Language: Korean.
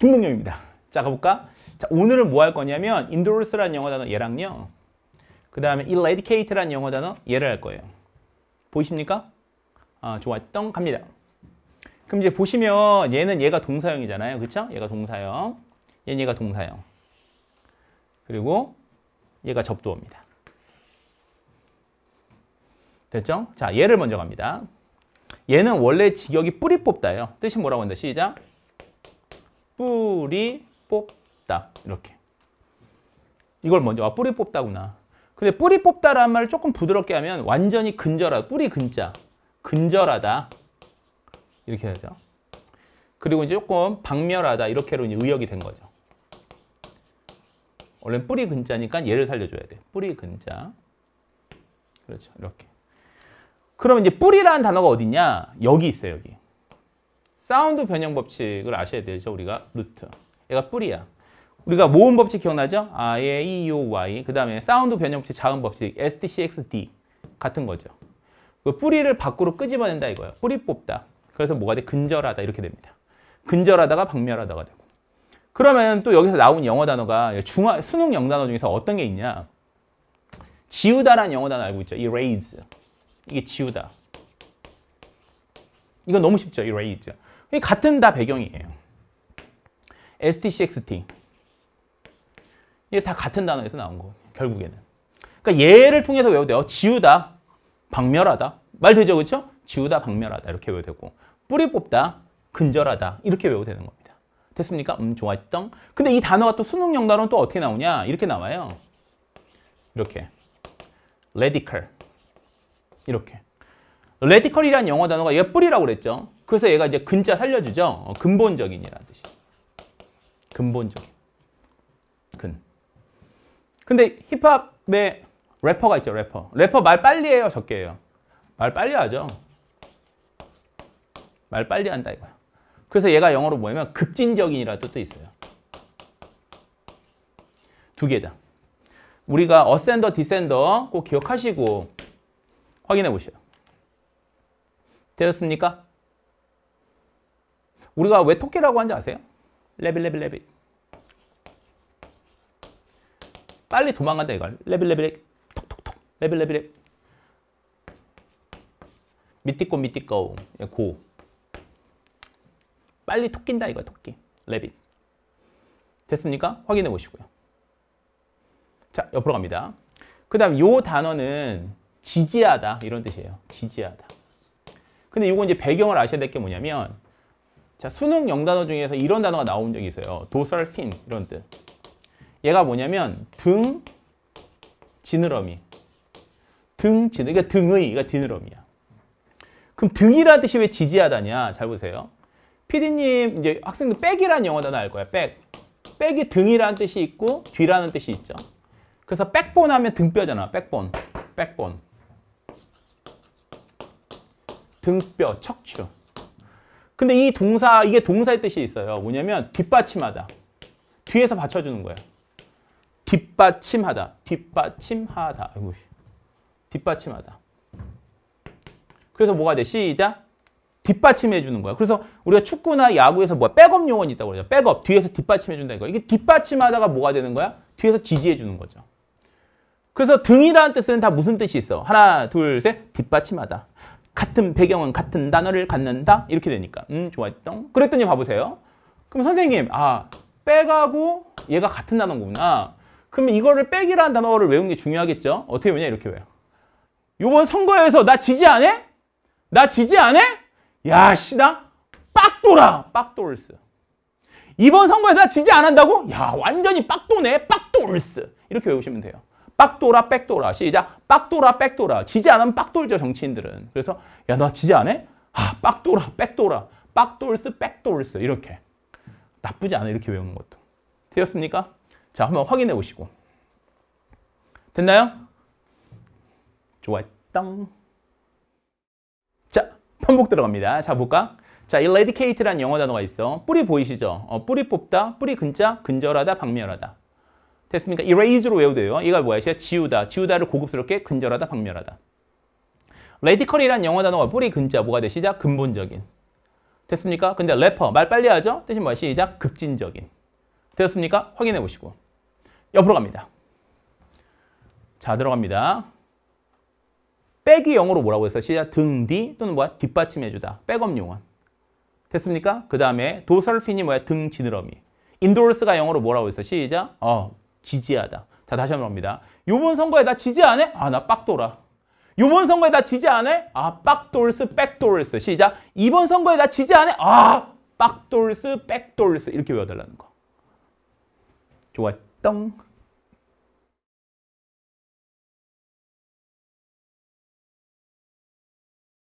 분명령입니다. 자, 가볼까? 자, 오늘은 뭐 할 거냐면 endorse라는 영어 단어 얘랑요. 그 다음에 eradicate라는 영어 단어 얘를 할 거예요. 보이십니까? 아, 좋아. 떵 갑니다. 그럼 이제 보시면 얘는 얘가 동사형이잖아요. 그렇 얘가 동사형. 얘는 얘가 동사형. 그리고 얘가 접두어입니다. 됐죠? 자, 얘를 먼저 갑니다. 얘는 원래 직역이 뿌리 뽑다예요. 뜻이 뭐라고 한다? 시작. 뿌리 뽑다 이렇게 이걸 먼저 아, 뿌리 뽑다구나 근데 뿌리 뽑다라는 말을 조금 부드럽게 하면 완전히 근절하다 뿌리 근자 근절하다 이렇게 해야죠 그리고 이제 조금 박멸하다 이렇게로 이제 의역이 된 거죠 원래 뿌리 근자니까 얘를 살려줘야 돼 뿌리 근자 그렇죠 이렇게 그러면 이제 뿌리라는 단어가 어디냐 여기 있어요 여기 사운드 변형 법칙을 아셔야 되죠. 우리가 루트. 얘가 뿌리야. 우리가 모음 법칙 기억나죠? 아, 예, 이, 이, 오, 와이. 그 다음에 사운드 변형 법칙, 자음 법칙, S, D, C, X, D 같은 거죠. 그 뿌리를 밖으로 끄집어낸다 이거예요. 뿌리 뽑다. 그래서 뭐가 돼? 근절하다 이렇게 됩니다. 근절하다가 박멸하다가 되고. 그러면 또 여기서 나온 영어 단어가 중화, 수능 영단어 중에서 어떤 게 있냐? 지우다라는 영어 단어 알고 있죠? erase. 이게 지우다. 이건 너무 쉽죠? erase. 같은 다 배경이에요. STCXT. 이게 다 같은 단어에서 나온 거 결국에는. 그러니까 얘를 통해서 외워도 돼요. 지우다, 박멸하다. 말 되죠, 그렇죠? 지우다, 박멸하다 이렇게 외워도 되고 뿌리 뽑다, 근절하다 이렇게 외워도 되는 겁니다. 됐습니까? 음, 좋았던. 근데 이 단어가 또 수능 영단어는 또 어떻게 나오냐? 이렇게 나와요. 이렇게. radical. 이렇게. radical이라는 영어 단어가 얘 뿌리라고 그랬죠. 그래서 얘가 이제 근자 살려주죠. 어, 근본적인이라는 뜻이. 근본적인. 근. 근데 힙합의 래퍼가 있죠, 래퍼. 래퍼 말 빨리 해요, 적게 해요? 말 빨리 하죠. 말 빨리 한다 이거야. 그래서 얘가 영어로 뭐냐면 급진적인이라는 뜻도 있어요. 두 개다. 우리가 어센더, 디센더 꼭 기억하시고 확인해 보시죠. 되었습니까? 우리가 왜 토끼라고 하는지 아세요? 레벨 레벨 레벨 빨리 도망간다 이걸 레벨 레벨 톡톡톡 레벨 레벨 미띠꼬 미띠꼬 예, 고 빨리 토낀다 이거 토끼 레빗 됐습니까? 확인해 보시고요 자 옆으로 갑니다 그 다음 요 단어는 지지하다 이런 뜻이에요 지지하다 근데 이거 이제 배경을 아셔야 될 게 뭐냐면 자, 수능 영단어 중에서 이런 단어가 나온 적이 있어요. 도설핀 이런 뜻. 얘가 뭐냐면 등 지느러미. 등 지느 그러니까 등의 이러 지느러미야. 그럼 등이라는 뜻이 왜 지지하다냐? 잘 보세요. 피디님 이제 학생들 백이란 영어 단어 알 거야. 백. 백이 등이라는 뜻이 있고 뒤라는 뜻이 있죠. 그래서 백본 하면 등뼈잖아. 백본. 백본. 등뼈, 척추. 근데 이 동사, 이게 동사의 뜻이 있어요. 뭐냐면 뒷받침하다. 뒤에서 받쳐주는 거예요. 뒷받침하다. 뒷받침하다. 아이고, 뒷받침하다. 그래서 뭐가 돼? 시작. 뒷받침해 주는 거야. 그래서 우리가 축구나 야구에서 뭐야? 백업 용언이 있다고 그러죠. 백업. 뒤에서 뒷받침해 준다 이거. 이게 뒷받침하다가 뭐가 되는 거야? 뒤에서 지지해 주는 거죠. 그래서 등이라는 뜻은 다 무슨 뜻이 있어? 하나, 둘, 셋. 뒷받침하다. 같은 배경은 같은 단어를 갖는다 이렇게 되니까 음좋아했던 그랬더니 봐보세요 그럼 선생님 아 빼가고 얘가 같은 단어구나 그러면 이거를 빼기라는 단어를 외운 게 중요하겠죠 어떻게 외냐 이렇게 외요 요번 선거에서 나 지지 안 해? 나 지지 안 해? 야씨 나 빡돌아 빡돌스 이번 선거에서 나 지지 안 한다고? 야 완전히 빡도네 빡돌스 이렇게 외우시면 돼요 빡돌아 빽돌아 시작 빡돌아 빽돌아 지지 않으면 빡돌죠 정치인들은 그래서 야 나 지지 안 해? 아 빡돌아 빽돌아 빡돌스 빽돌스 이렇게 나쁘지 않아 이렇게 외우는 것도 되었습니까? 자 한번 확인해 보시고 됐나요? 좋았다 자 편복 들어갑니다 자 볼까? 자, 이레디케이트 라는 영어 단어가 있어. 뿌리 보이시죠? 어, 뿌리 뽑다, 뿌리 근자, 근절하다, 박멸하다. 됐습니까? erase로 외워도 돼요. 얘가 뭐야? 지우다. 지우다를 고급스럽게 근절하다, 박멸하다. radical이란 영어 단어가 뿌리 근자 뭐가 돼? 시작? 근본적인. 됐습니까? 근데 래퍼, 말 빨리 하죠? 대신 뭐야? 시작? 급진적인. 되었습니까? 확인해 보시고. 옆으로 갑니다. 자, 들어갑니다. 백이 영어로 뭐라고 했어요? 시작 등, 뒤 또는 뭐야? 뒷받침해주다. 백업 용언. 됐습니까? 그 다음에 도설핀이 뭐야? 등, 지느러미. 인도르스가 영어로 뭐라고 했어? 시작. 어, 지지하다. 자, 다시 한번 합니다. 요번 선거에 나 지지 안 해? 아, 나 빡돌아. 요번 선거에 나 지지 안 해? 아, 빡돌스, 백돌스. 시작. 이번 선거에 나 지지 안 해? 아, 빡돌스, 백돌스. 이렇게 외워달라는 거. 좋아, 떵.